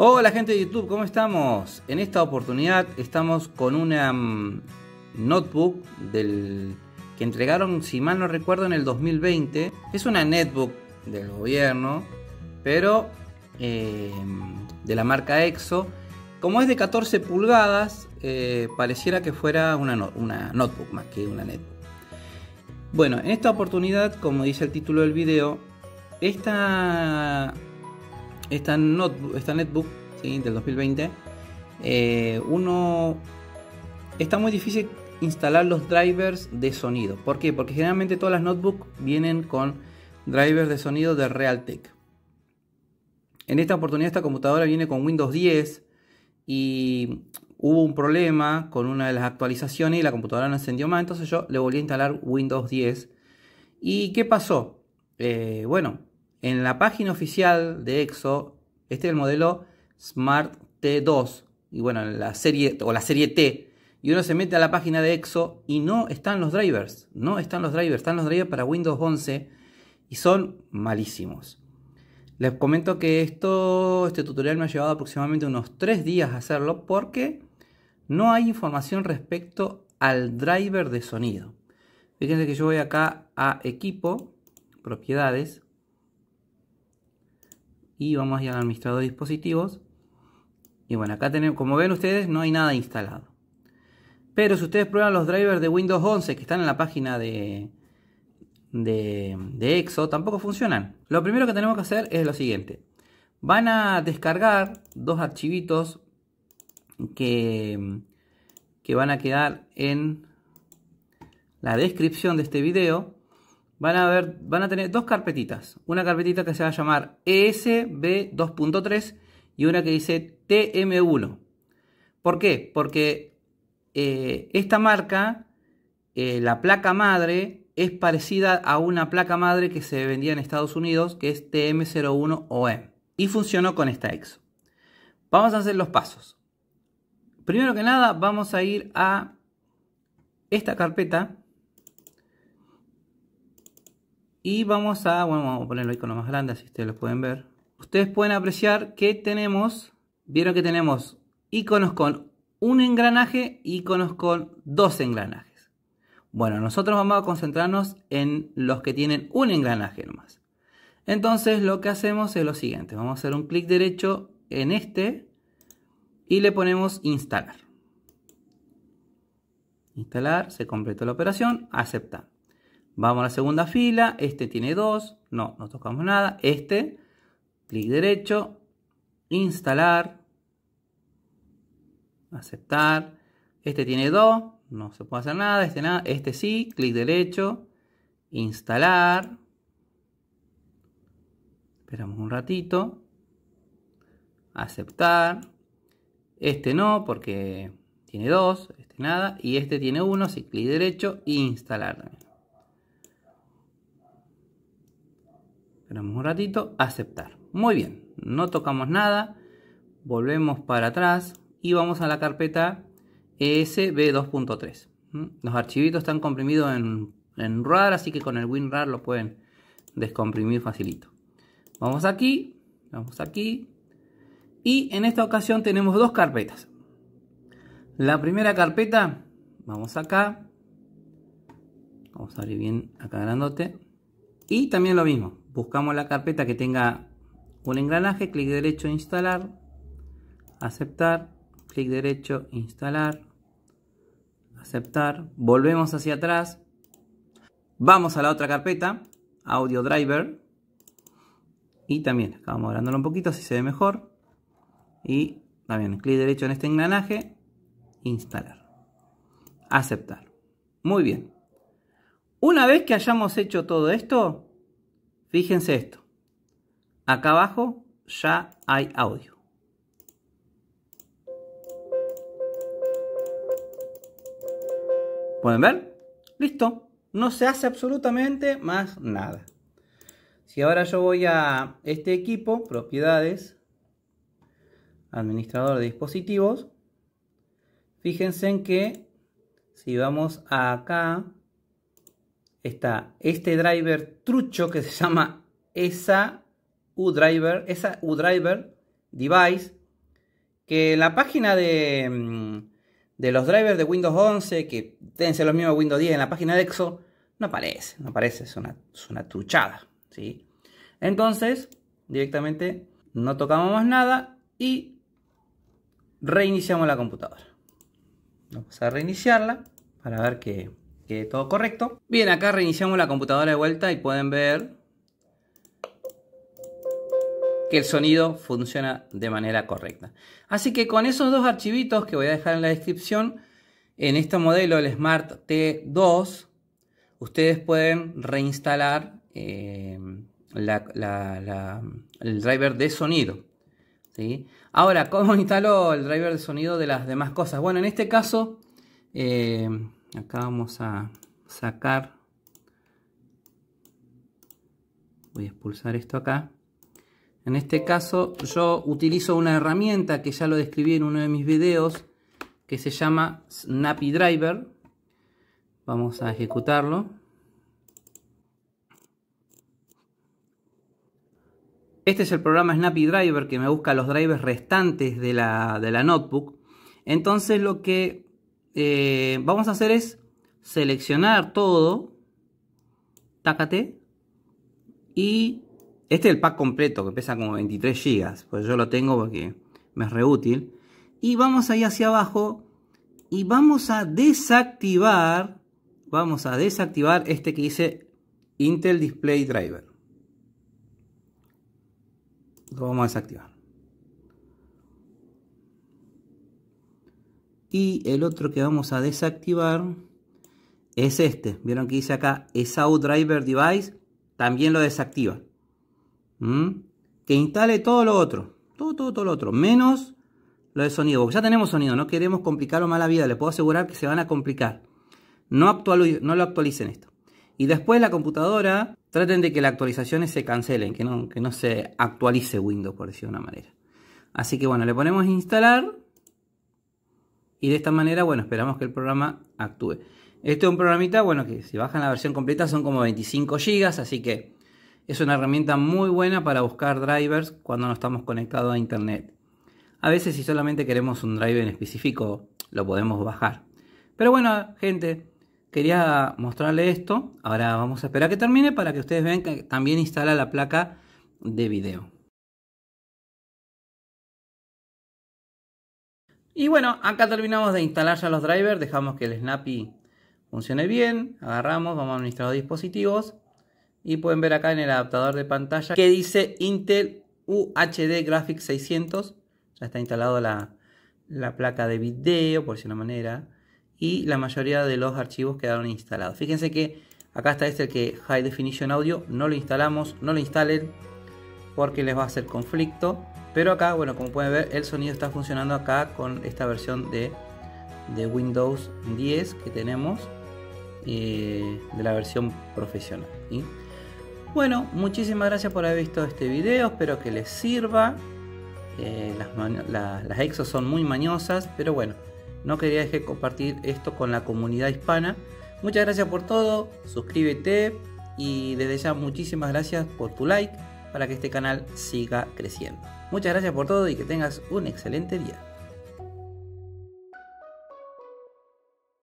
Hola gente de YouTube, ¿cómo estamos? En esta oportunidad estamos con una mm, notebook del, que entregaron, si mal no recuerdo, en el 2020. Es una netbook del gobierno, pero em, de la marca EXO. Como es de 14 pulgadas, eh, pareciera que fuera una, una notebook más que una netbook. Bueno, en esta oportunidad, como dice el título del video, esta esta, netbook del 2020, eh, uno está muy difícil instalar los drivers de sonido. ¿Por qué? Porque generalmente todas las notebooks vienen con drivers de sonido de Realtek. En esta oportunidad esta computadora viene con Windows 10 y hubo un problema con una de las actualizaciones y la computadora no encendió más, entonces yo le volví a instalar Windows 10. ¿Y qué pasó? Eh, bueno, en la página oficial de EXO, este es el modelo Smart T2, y bueno, la serie o la serie T, y uno se mete a la página de EXO y no están los drivers, no están los drivers, están los drivers para Windows 11 y son malísimos. Les comento que esto, este tutorial me ha llevado aproximadamente unos 3 días a hacerlo porque no hay información respecto al driver de sonido. Fíjense que yo voy acá a equipo, propiedades, y vamos a ir al administrador de dispositivos y bueno acá tenemos como ven ustedes no hay nada instalado pero si ustedes prueban los drivers de Windows 11 que están en la página de de, de EXO tampoco funcionan lo primero que tenemos que hacer es lo siguiente van a descargar dos archivitos que, que van a quedar en la descripción de este video van a, ver, van a tener dos carpetitas. Una carpetita que se va a llamar e ESB 2.3 y una que dice TM1. ¿Por qué? Porque eh, esta marca, eh, la placa madre, es parecida a una placa madre que se vendía en Estados Unidos, que es TM01OM. Y funcionó con esta EXO. Vamos a hacer los pasos. Primero que nada, vamos a ir a esta carpeta y vamos a, bueno, vamos a poner el icono más grande, así ustedes lo pueden ver. Ustedes pueden apreciar que tenemos, vieron que tenemos iconos con un engranaje y iconos con dos engranajes. Bueno, nosotros vamos a concentrarnos en los que tienen un engranaje nomás. Entonces lo que hacemos es lo siguiente, vamos a hacer un clic derecho en este y le ponemos instalar. Instalar, se completó la operación, aceptamos. Vamos a la segunda fila, este tiene dos, no, no tocamos nada, este, clic derecho, instalar, aceptar, este tiene dos, no se puede hacer nada, este nada, este sí, clic derecho, instalar, esperamos un ratito, aceptar, este no porque tiene dos, este nada, y este tiene uno. sí, clic derecho, instalar Esperamos un ratito, aceptar. Muy bien, no tocamos nada, volvemos para atrás y vamos a la carpeta e ESB2.3. ¿Mm? Los archivitos están comprimidos en, RAR, así que con el WinRAR lo pueden descomprimir facilito. Vamos aquí, vamos aquí. Y en esta ocasión tenemos dos carpetas. La primera carpeta, vamos acá. Vamos a abrir bien acá grandote. Y también lo mismo, buscamos la carpeta que tenga un engranaje, clic derecho, instalar, aceptar, clic derecho, instalar, aceptar, volvemos hacia atrás, vamos a la otra carpeta, audio driver, y también, acabamos vamos un poquito, si se ve mejor, y también, clic derecho en este engranaje, instalar, aceptar. Muy bien. Una vez que hayamos hecho todo esto, fíjense esto. Acá abajo ya hay audio. ¿Pueden ver? Listo. No se hace absolutamente más nada. Si ahora yo voy a este equipo, propiedades, administrador de dispositivos, fíjense en que si vamos acá está este driver trucho que se llama esa U-Driver, esa U-Driver Device, que en la página de, mm, los drivers de Windows 11, que deben los mismos de Windows 10, en la página de EXO, no aparece, no aparece, es una, truchada, Entonces, directamente no tocamos más nada y reiniciamos la computadora. Vamos a reiniciarla para ver que todo correcto. Bien, acá reiniciamos la computadora de vuelta y pueden ver que el sonido funciona de manera correcta. Así que con esos dos archivitos que voy a dejar en la descripción, en este modelo, el Smart T2, ustedes pueden reinstalar eh, el driver de sonido. ¿sí? Ahora, ¿cómo instalo el driver de sonido de las demás cosas? Bueno, en este caso... Eh, acá vamos a sacar voy a expulsar esto acá en este caso yo utilizo una herramienta que ya lo describí en uno de mis videos que se llama Snappy Driver vamos a ejecutarlo este es el programa Snappy Driver que me busca los drivers restantes de la, de la notebook entonces lo que eh, vamos a hacer es seleccionar todo. Tácate. Y este es el pack completo que pesa como 23 GB. Pues yo lo tengo porque me es reútil. Y vamos ahí hacia abajo y vamos a desactivar. Vamos a desactivar este que dice Intel Display Driver. Lo vamos a desactivar. Y el otro que vamos a desactivar es este. Vieron que dice acá, SAU Driver Device, también lo desactiva. ¿Mm? Que instale todo lo otro, todo, todo, todo lo otro, menos lo de sonido. Porque ya tenemos sonido, no queremos complicarlo más la vida, les puedo asegurar que se van a complicar. No, no lo actualicen esto. Y después la computadora, traten de que las actualizaciones se cancelen, que no, que no se actualice Windows, por decir de una manera. Así que bueno, le ponemos instalar y de esta manera, bueno, esperamos que el programa actúe. Este es un programita, bueno, que si bajan la versión completa son como 25 GB, así que es una herramienta muy buena para buscar drivers cuando no estamos conectados a internet. A veces si solamente queremos un driver en específico, lo podemos bajar. Pero bueno, gente, quería mostrarle esto. Ahora vamos a esperar que termine para que ustedes vean que también instala la placa de video. Y bueno, acá terminamos de instalar ya los drivers, dejamos que el Snappy funcione bien, agarramos, vamos a administrar los dispositivos y pueden ver acá en el adaptador de pantalla que dice Intel UHD Graphics 600, ya está instalado la, placa de video, por si una manera, y la mayoría de los archivos quedaron instalados. Fíjense que acá está este que High Definition Audio, no lo instalamos, no lo instalen porque les va a hacer conflicto. Pero acá, bueno, como pueden ver, el sonido está funcionando acá con esta versión de, Windows 10 que tenemos eh, de la versión profesional. Bueno, muchísimas gracias por haber visto este video, espero que les sirva. Eh, las, las exos son muy mañosas, pero bueno, no quería dejar compartir esto con la comunidad hispana. Muchas gracias por todo, suscríbete y desde ya muchísimas gracias por tu like para que este canal siga creciendo. Muchas gracias por todo y que tengas un excelente día.